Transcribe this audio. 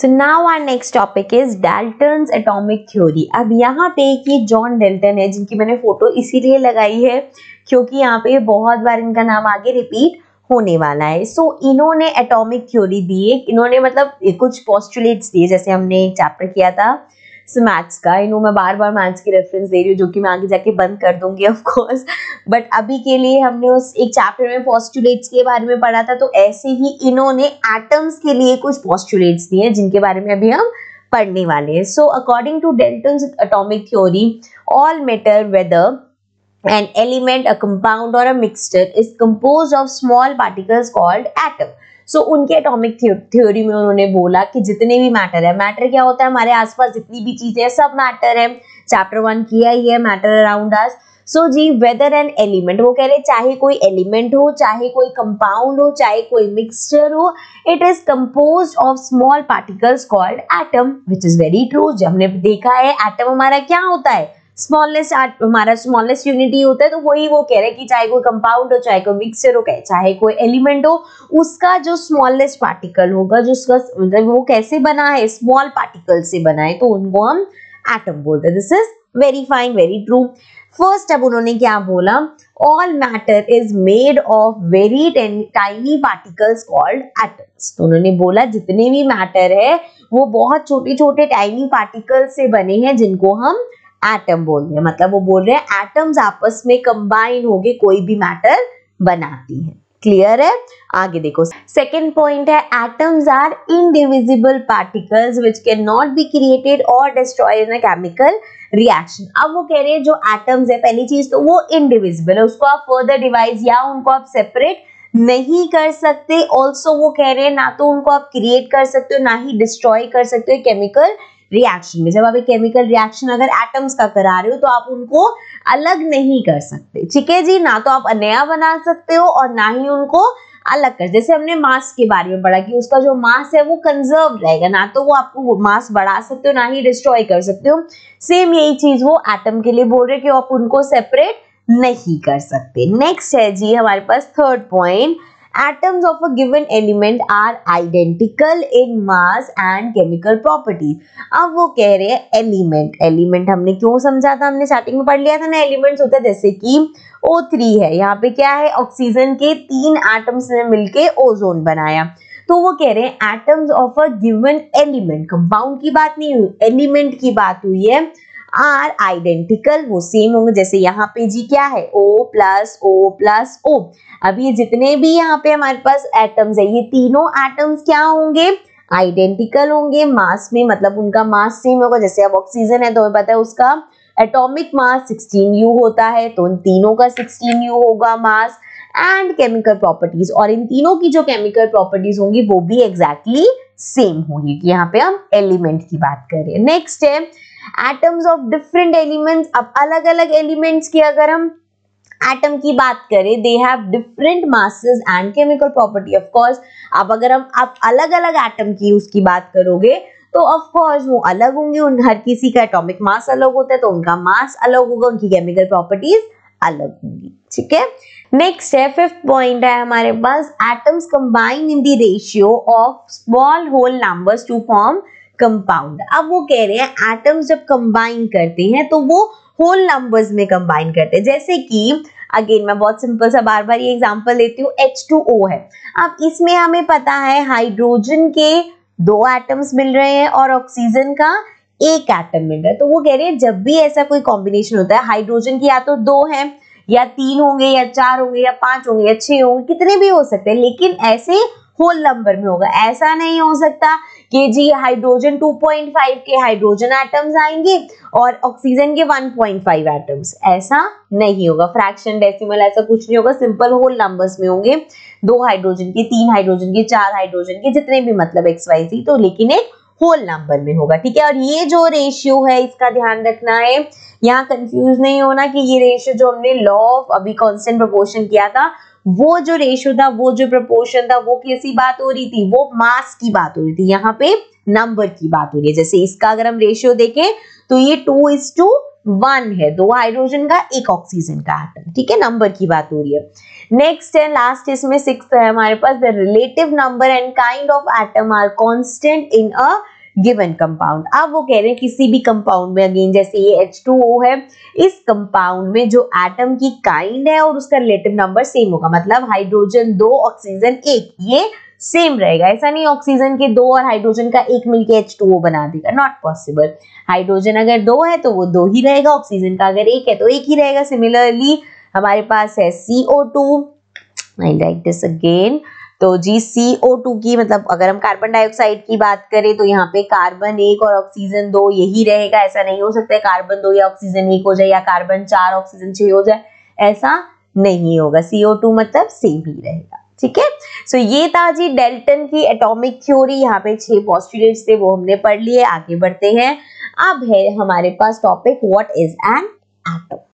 So now our next topic is Dalton atomic theory अब यहाँ पे ये जॉन डेल्टन है जिनकी मैंने फोटो इसीलिए लगाई है क्योंकि यहाँ पे बहुत बार इनका नाम आगे रिपीट होने वाला है सो so, इन्होंने एटॉमिक थ्योरी दी है इन्होंने मतलब कुछ पॉस्टुलेट्स दिए जैसे हमने चैप्टर किया था सो मैथ्स का आई नो मैं बार बार मैथ्स की रेफरेंस दे रही हूँ जो कि मैं आगे जाके बंद कर दूंगी ऑफकोर्स बट अभी के लिए हमने उस एक चैप्टर में पॉस्टुलेट्स के बारे में पढ़ा था तो ऐसे ही इन्होंने एटम्स के लिए कुछ पॉस्टुलेट्स दिए हैं जिनके बारे में अभी हम पढ़ने वाले हैं so according to Dalton atomic theory all matter whether an element a compound or a mixture is composed of small particles called atom so so, उनके एटॉमिक थ्योरी में उन्होंने बोला कि जितने भी मैटर है मैटर क्या होता है हमारे आसपास जितनी भी चीजें सब मैटर है चैप्टर वन किया ही है मैटर अराउंड अस सो जी वेदर एंड एलिमेंट वो कह रहे चाहे कोई एलिमेंट हो चाहे कोई कंपाउंड हो चाहे कोई मिक्सचर हो it is compose of small particles called atom which is very true जब हमने देखा है एटम हमारा क्या होता है स्मॉलेस्ट आर्ट हमारा स्मॉलेस्ट यूनिटी होता है तो वही वो कह रहे हैं कि चाहे कोई कंपाउंड हो चाहे कोई मिक्सचर हो चाहे कोई एलिमेंट हो उसका जो स्मॉलेस्ट पार्टिकल होगा जो उसका मतलब वो कैसे बना है स्मॉल पार्टिकल से बना है तो उनको हम एटम बोलते हैं this is very fine very true first अब उन्होंने क्या बोला all matter is made of very tiny particles called atoms तो उन्होंने बोला जितने भी मैटर है वो बहुत छोटे छोटे टाइनी पार्टिकल्स से बने हैं जिनको हम एटम बोल रहे हैं मतलब वो बोल रहे हैं एटम्स आपस में कंबाइन होके कोई भी मैटर बनाती है क्लियर है आगे देखो सेकेंड पॉइंट है atoms are indivisible particles which can not be created or destroy in a chemical reaction अब वो कह रहे हैं जो एटम्स है पहली चीज तो वो इनडिविजिबल है उसको आप फर्दर डिवाइज या उनको आप सेपरेट नहीं कर सकते ऑल्सो वो कह रहे हैं ना तो उनको आप क्रिएट कर सकते हो ना ही डिस्ट्रॉय कर सकते हो केमिकल रिएक्शन में जब आप एक केमिकल रिएक्शन अगर एटम्स का करा रहे हो तो आप उनको अलग नहीं कर सकते ठीक है जी ना तो आप नया बना सकते हो और ना ही उनको अलग कर जैसे हमने मास के बारे में पढ़ा कि उसका जो मास है वो कंजर्व रहेगा ना तो वो आपको मास बढ़ा सकते हो ना ही डिस्ट्रॉय कर सकते हो सेम यही चीज वो एटम के लिए बोल रहे कि आप उनको सेपरेट नहीं कर सकते नेक्स्ट है जी हमारे पास third point atoms of a given element are identical in mass and chemical properties. अब वो कह रहे हैं element. Element हमने क्यों समझा था हमने स्टार्टिंग में पढ़ लिया था ना elements होते हैं जैसे कि O3 है यहाँ पे क्या है ऑक्सीजन के तीन एटम्स ने मिलके ओजोन बनाया तो वो कह रहे हैं atoms of a given element compound की बात नहीं हुई एलिमेंट की बात हुई है आर आइडेंटिकल वो सेम होंगे जैसे यहाँ पे जी क्या है O plus O plus O अब ये जितने भी यहाँ पे हमारे पास एटम्स है ये तीनों एटम्स क्या होंगे आइडेंटिकल होंगे मास में मतलब उनका मास सेम होगा जैसे अब ऑक्सीजन है तो हमें पता है उसका एटॉमिक मास 16u होता है तो इन तीनों का 16u होगा मास एंड केमिकल प्रॉपर्टीज और इन तीनों की जो केमिकल प्रॉपर्टीज होंगी वो भी एग्जैक्टली exactly सेम होगी कि यहाँ पे हम एलिमेंट की बात करें नेक्स्ट है एटम्स ऑफ डिफरेंट एलिमेंट्स अब अलग अलग एलिमेंट्स की अगर हम एटम की बात करें they have different masses and chemical property of course अब अगर हम आप अलग अलग एटम की उसकी बात करोगे तो ऑफ कोर्स वो अलग होंगे उन हर किसी का एटॉमिक मास अलग होता है तो उनका मास अलग होगा उनकी केमिकल प्रॉपर्टीज अलग होंगी ठीक है नेक्स्ट है फिफ्थ पॉइंट है हमारे पास atoms combine in the ratio of small whole numbers to form compound अब वो कह रहे हैं एटम्स जब कंबाइन करते हैं तो वो होल नंबर्स में कंबाइन करते हैं जैसे कि अगेन मैं बहुत सिंपल सा बार बार ये एग्जांपल लेती हूँ एच टू ओ है अब इसमें हमें पता है हाइड्रोजन के दो एटम्स मिल रहे हैं और ऑक्सीजन का एक एटम मिल रहा है तो वो कह रहे हैं जब भी ऐसा कोई कॉम्बिनेशन होता है हाइड्रोजन की या तो दो है या तीन होंगे या चार होंगे या पांच होंगे या छह होंगे कितने भी हो सकते हैं लेकिन ऐसे होल नंबर में होगा ऐसा नहीं हो सकता कि जी हाइड्रोजन 2.5 के हाइड्रोजन एटम्स आएंगे और ऑक्सीजन के 1.5 एटम्स ऐसा नहीं होगा फ्रैक्शन डेसिमल ऐसा कुछ नहीं होगा सिंपल होल नंबर्स में होंगे दो हाइड्रोजन के तीन हाइड्रोजन के चार हाइड्रोजन के जितने भी मतलब एक्स वाई सी तो लेकिन एक होल नंबर में होगा ठीक है और ये जो रेशियो है इसका ध्यान रखना है यहाँ कंफ्यूज नहीं होना कि ये रेशियो जो हमने लॉ ऑफ अभी कॉन्स्टेंट प्रपोर्शन किया था वो जो रेशो था वो जो प्रपोर्शन था वो कैसी बात हो रही थी वो मास की बात हो रही थी यहाँ पे नंबर की बात हो रही है जैसे इसका अगर हम रेशियो देखें तो ये टू इज टू वन है दो हाइड्रोजन का एक ऑक्सीजन का आटम ठीक है नंबर की बात हो रही है नेक्स्ट है लास्ट इसमें सिक्स है हमारे पास the relative number and kind of atom are constant in a given compound अब वो कह रहे हैं किसी भी कंपाउंड में अगेन जैसे ये एच है इस कंपाउंड में जो एटम की काइंड है और उसका रिलेटिव नंबर सेम होगा मतलब हाइड्रोजन दो ऑक्सीजन एक ये सेम रहेगा ऐसा नहीं ऑक्सीजन के दो और हाइड्रोजन का एक मिलके एच टू ओ बना देगा नॉट पॉसिबल हाइड्रोजन अगर दो है तो वो दो ही रहेगा ऑक्सीजन का अगर एक है तो एक ही रहेगा सिमिलरली हमारे पास है C O two I like this again तो जी सी ओ टू की मतलब अगर हम कार्बन डाइऑक्साइड की बात करें तो यहाँ पे कार्बन एक और ऑक्सीजन दो यही रहेगा ऐसा नहीं हो सकता है कार्बन दो या ऑक्सीजन एक हो जाए या कार्बन चार ऑक्सीजन छह हो जाए ऐसा नहीं होगा सीओ टू मतलब सेम ही रहेगा ठीक है सो ये था जी डेल्टन की एटॉमिक थ्योरी यहाँ पे छह पॉस्टुलेट्स थे वो हमने पढ़ लिए आगे बढ़ते हैं अब है हमारे पास topic what is an atom